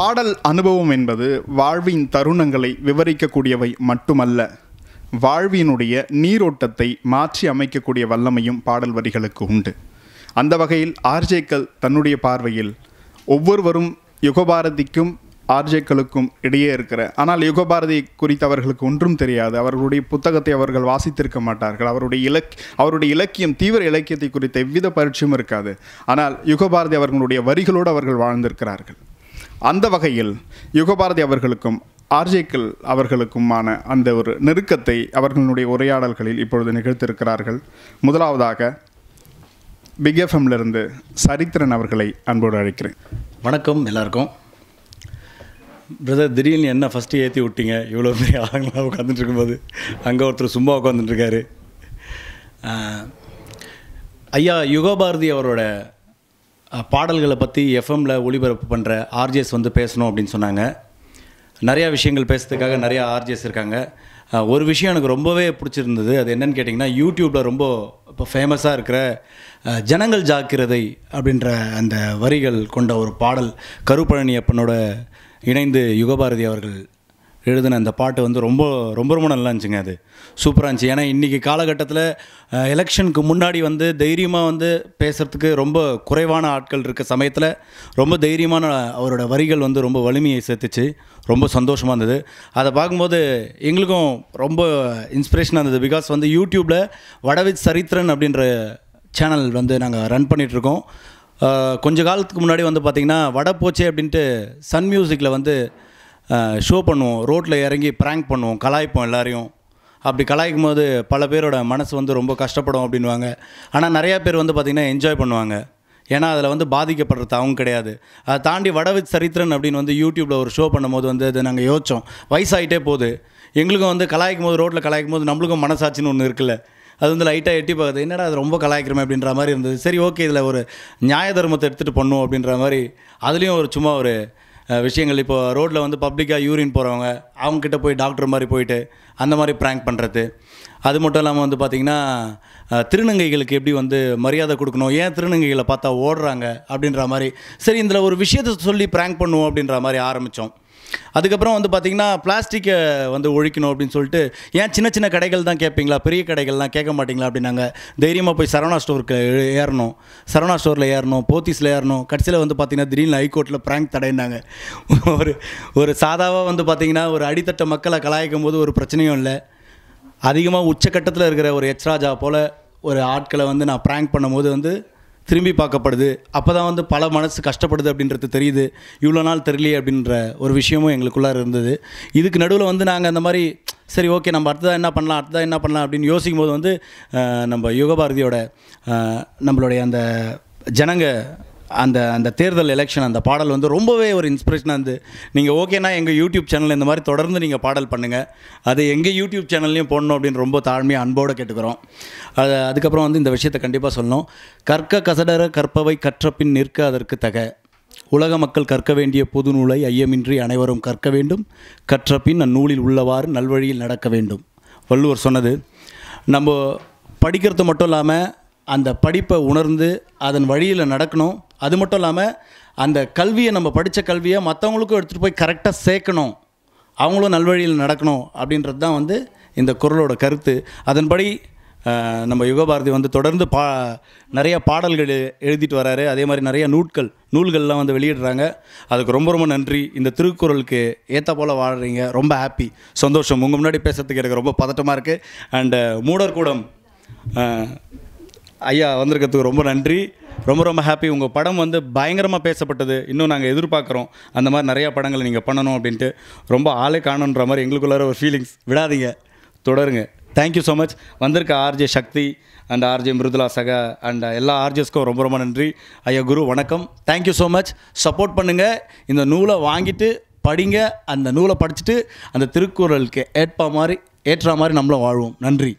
பாடல் அனுபவம் என்பது வாழ்வின் தருணங்களை விவரிக்கக்கூடியவை மட்டுமல்ல வாழ்வினுடைய நீரோட்டத்தை மாற்றி அமைக்கக்கூடிய வல்லமையும் பாடல் வரிகளுக்கு உண்டு அந்த வகையில் ஆர்ஜேக்கள் தன்னுடைய பார்வையில் ஒவ்வொருவரும் யுகபாரதிக்கும் ஆர்ஜேக்களுக்கும் இடையே இருக்கிற ஆனால் யுகபாரதி குறித்து அவர்களுக்கு ஒன்றும் தெரியாது அவர்களுடைய புத்தகத்தை அவர்கள் வாசித்திருக்க மாட்டார்கள் அவருடைய இலக் அவருடைய இலக்கியம் தீவிர இலக்கியத்தை குறித்த எவ்வித பரிட்சையும் இருக்காது ஆனால் யுகபாரதி அவர்களுடைய வரிகளோடு அவர்கள் வாழ்ந்திருக்கிறார்கள் அந்த வகையில் யுகபாரதி அவர்களுக்கும் ஆர்ஜேக்கள் அவர்களுக்குமான அந்த ஒரு நெருக்கத்தை அவர்களுடைய உரையாடல்களில் இப்பொழுது நிகழ்த்திருக்கிறார்கள் முதலாவதாக பிக் எஃப்எம்லேருந்து சரித்திரன் அவர்களை அன்போடு அழைக்கிறேன் வணக்கம் எல்லாருக்கும் பிரதர் திடீர்னு என்ன ஃபஸ்ட்டு ஏற்றி விட்டீங்க இவ்வளோ பெரிய ஆளுங்களாக உட்காந்துட்டு இருக்கும்போது அங்கே ஒருத்தர் சும்மா உட்காந்துட்டுருக்காரு ஐயா யுகபாரதி அவரோட பாடல்களை பற்றி எஃப்எம்மில் ஒளிபரப்பு பண்ணுற ஆர்ஜிஎஸ் வந்து பேசணும் அப்படின்னு சொன்னாங்க நிறையா விஷயங்கள் பேசுறதுக்காக நிறையா ஆர்ஜிஎஸ் இருக்காங்க ஒரு விஷயம் எனக்கு ரொம்பவே பிடிச்சிருந்தது அது என்னென்னு கேட்டிங்கன்னா யூடியூப்பில் ரொம்ப இப்போ ஃபேமஸாக இருக்கிற ஜனங்கள் ஜாக்கிரதை அப்படின்ற அந்த வரிகள் கொண்ட ஒரு பாடல் கருப்பழனி அப்பனோட இணைந்து யுகபாரதி அவர்கள் எழுதின அந்த பாட்டு வந்து ரொம்ப ரொம்ப ரொம்ப நல்லா இருந்துச்சுங்க அது சூப்பராக இருந்துச்சு ஏன்னா இன்றைக்கி காலகட்டத்தில் எலெக்ஷனுக்கு முன்னாடி வந்து தைரியமாக வந்து பேசுகிறதுக்கு ரொம்ப குறைவான ஆட்கள் இருக்க சமயத்தில் ரொம்ப தைரியமான அவரோட வரிகள் வந்து ரொம்ப வலிமையை சேர்த்துச்சு ரொம்ப சந்தோஷமாக இருந்தது அதை பார்க்கும்போது எங்களுக்கும் ரொம்ப இன்ஸ்பிரேஷனாக இருந்தது பிகாஸ் வந்து யூடியூப்பில் வடவித் சரித்திரன் அப்படின்ற சேனல் வந்து நாங்கள் ரன் பண்ணிகிட்ருக்கோம் கொஞ்ச காலத்துக்கு முன்னாடி வந்து பார்த்திங்கன்னா வடப்போச்சே அப்படின்ட்டு சன் மியூசிக்கில் வந்து ஷோ பண்ணுவோம் ரோட்டில் இறங்கி ப்ராங்க் பண்ணுவோம் கலாய்ப்போம் எல்லாரையும் அப்படி கலாய்க்கும் போது பல பேரோட மனசு வந்து ரொம்ப கஷ்டப்படும் அப்படின்வாங்க ஆனால் நிறையா பேர் வந்து பார்த்திங்கன்னா என்ஜாய் பண்ணுவாங்க ஏன்னா அதில் வந்து பாதிக்கப்படுறது அவங்க கிடையாது அதை தாண்டி வடவித் சரித்திரன் அப்படின்னு வந்து யூடியூப்பில் ஒரு ஷோ பண்ணும்போது வந்து அது நாங்கள் யோசித்தோம் வயசாகிட்டே போகுது எங்களுக்கும் வந்து கலாய்க்கும் போது ரோட்டில் கலாய்க்கும் போது நம்மளுக்கும் மனசாட்சின்னு ஒன்று இருக்குல்ல அது வந்து லைட்டாக எட்டி பார்க்குது என்னடா அது ரொம்ப கலாய்க்கிறோமே அப்படின்ற மாதிரி இருந்தது சரி ஓகே இதில் ஒரு நியாய தர்மத்தை எடுத்துகிட்டு பண்ணுவோம் அப்படின்ற மாதிரி அதுலேயும் ஒரு சும்மா ஒரு விஷயங்கள் இப்போ ரோட்டில் வந்து பப்ளிக்காக யூரின் போகிறவங்க அவங்கக்கிட்ட போய் டாக்டர் மாதிரி போயிட்டு அந்த மாதிரி ப்ராங்க் பண்ணுறது அது மட்டும் இல்லாமல் வந்து பார்த்திங்கன்னா திருநங்கைகளுக்கு எப்படி வந்து மரியாதை கொடுக்கணும் ஏன் திருநங்கைகளை பார்த்தா ஓடுறாங்க அப்படின்ற மாதிரி சரி இதில் ஒரு விஷயத்தை சொல்லி ப்ராங்க் பண்ணுவோம் அப்படின்ற மாதிரி ஆரம்பித்தோம் அதுக்கப்புறம் வந்து பார்த்திங்கன்னா பிளாஸ்டிக்கை வந்து ஒழிக்கணும் அப்படின்னு சொல்லிட்டு ஏன் சின்ன சின்ன கடைகள் தான் கேட்பீங்களா பெரிய கடைகள்லாம் கேட்க மாட்டிங்களா அப்படின்னாங்க தைரியமாக போய் சரவணா ஸ்டோருக்கு ஏறணும் சரவணா ஸ்டோரில் ஏறணும் போத்தீஸில் ஏறணும் கடைசியில் வந்து பார்த்திங்கன்னா திடீர்னு ஹைகோர்ட்டில் பிராங்க் தடையினாங்க ஒரு ஒரு சாதாவாக வந்து பார்த்திங்கன்னா ஒரு அடித்தட்ட மக்களை கலாய்க்கும் போது ஒரு பிரச்சனையும் இல்லை அதிகமாக உச்சக்கட்டத்தில் இருக்கிற ஒரு எச்ராஜா போல் ஒரு ஆட்களை வந்து நான் ப்ராங்க் பண்ணும்போது வந்து திரும்பி பார்க்கப்படுது அப்போ தான் வந்து பல மனசு கஷ்டப்படுது அப்படின்றது தெரியுது இவ்வளோ நாள் தெரியலையே அப்படின்ற ஒரு விஷயமும் எங்களுக்குள்ளார இருந்தது இதுக்கு நடுவில் வந்து நாங்கள் அந்த மாதிரி சரி ஓகே நம்ம அடுத்ததாக என்ன பண்ணலாம் அடுத்ததாக என்ன பண்ணலாம் அப்படின்னு யோசிக்கும் போது வந்து நம்ம யுகபாரதியோட நம்மளுடைய அந்த ஜனங்க அந்த அந்த தேர்தல் எலெக்ஷன் அந்த பாடல் வந்து ரொம்பவே ஒரு இன்ஸ்பிரேஷனாக இருந்து நீங்கள் ஓகேனா எங்கள் யூடியூப் சேனல் இந்த மாதிரி தொடர்ந்து நீங்கள் பாடல் பண்ணுங்கள் அது எங்கள் யூடியூப் சேனல்லையும் போடணும் அப்படின்னு ரொம்ப தாழ்மையாக அன்போடு கேட்டுக்கிறோம் அது அதுக்கப்புறம் வந்து இந்த விஷயத்தை கண்டிப்பாக சொல்லணும் கற்க கசடர கற்பவை கற்றப்பின் நிற்க அதற்கு தக உலக மக்கள் கற்க வேண்டிய புது நூலை ஐயமின்றி அனைவரும் கற்க வேண்டும் கற்றப்பின் அந்நூலில் உள்ளவாறு நல்வழியில் நடக்க வேண்டும் வள்ளுவர் சொன்னது நம்ம படிக்கிறது மட்டும் இல்லாமல் அந்த படிப்பை உணர்ந்து அதன் வழியில் நடக்கணும் அது மட்டும் இல்லாமல் அந்த கல்வியை நம்ம படித்த கல்வியை மற்றவங்களுக்கும் எடுத்துகிட்டு போய் கரெக்டாக சேர்க்கணும் அவங்களும் நல்வழியில் நடக்கணும் அப்படின்றது தான் வந்து இந்த குரலோட கருத்து அதன்படி நம்ம யுகபாரதி வந்து தொடர்ந்து பா நிறைய பாடல்கள் எழுதிட்டு வராரு அதே மாதிரி நிறைய நூட்கள் நூல்கள்லாம் வந்து வெளியிடுறாங்க அதுக்கு ரொம்ப ரொம்ப நன்றி இந்த திருக்குறளுக்கு ஏற்ற போல் வாழ்கிறீங்க ரொம்ப ஹாப்பி சந்தோஷம் உங்கள் முன்னாடி பேசுறதுக்கு எனக்கு ரொம்ப பதட்டமாக இருக்குது அண்டு மூடர்கூடம் ஐயா வந்திருக்கிறதுக்கு ரொம்ப நன்றி ரொம்ப ரொம்ப ஹாப்பி உங்கள் படம் வந்து பயங்கரமாக பேசப்பட்டது இன்னும் நாங்கள் எதிர்பார்க்குறோம் அந்த மாதிரி நிறையா படங்களை நீங்கள் பண்ணணும் அப்படின்ட்டு ரொம்ப ஆளே காணுன்ற மாதிரி எங்களுக்குள்ளார ஒரு ஃபீலிங்ஸ் விடாதீங்க தொடருங்க தேங்க்யூ ஸோ மச் வந்திருக்க RJ Sakthi and RJ Mirudhula சக அண்ட் எல்லா ஆர்ஜேஸ்க்கும் ரொம்ப ரொம்ப நன்றி ஐயா குரு வணக்கம் தேங்க்யூ ஸோ மச் சப்போர்ட் பண்ணுங்கள் இந்த நூலை வாங்கிட்டு படிங்க அந்த நூலை படிச்சுட்டு அந்த திருக்குறளுக்கு ஏற்ப மாதிரி ஏற்ற மாதிரி நம்மளும் வாழ்வோம் நன்றி